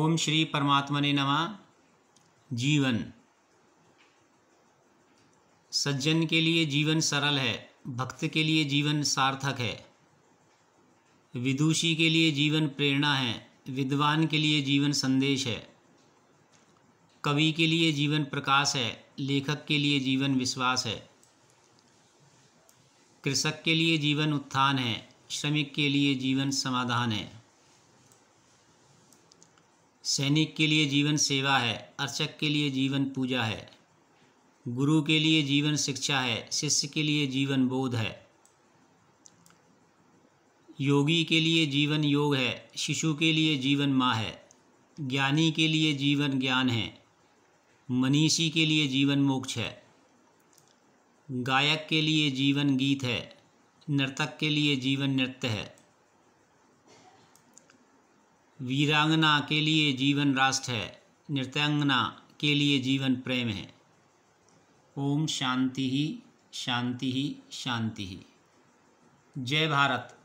ओम श्री परमात्मा ने नमा जीवन सज्जन के लिए जीवन सरल है भक्त के लिए जीवन सार्थक है विदुषी के लिए जीवन प्रेरणा है विद्वान के लिए जीवन संदेश है कवि के लिए जीवन प्रकाश है लेखक के लिए जीवन विश्वास है कृषक के लिए जीवन उत्थान है श्रमिक के लिए जीवन समाधान है सैनिक के लिए जीवन सेवा है अर्चक के लिए जीवन पूजा है गुरु के लिए जीवन शिक्षा है शिष्य के लिए जीवन बोध है योगी के लिए जीवन योग है शिशु के लिए जीवन माँ है ज्ञानी के लिए जीवन ज्ञान है मनीषी के लिए जीवन मोक्ष है गायक के लिए जीवन गीत है नर्तक के लिए जीवन नृत्य है वीरांगना के लिए जीवन राष्ट्र है नृत्यांगना के लिए जीवन प्रेम है ओम शांति ही शांति ही शांति ही जय भारत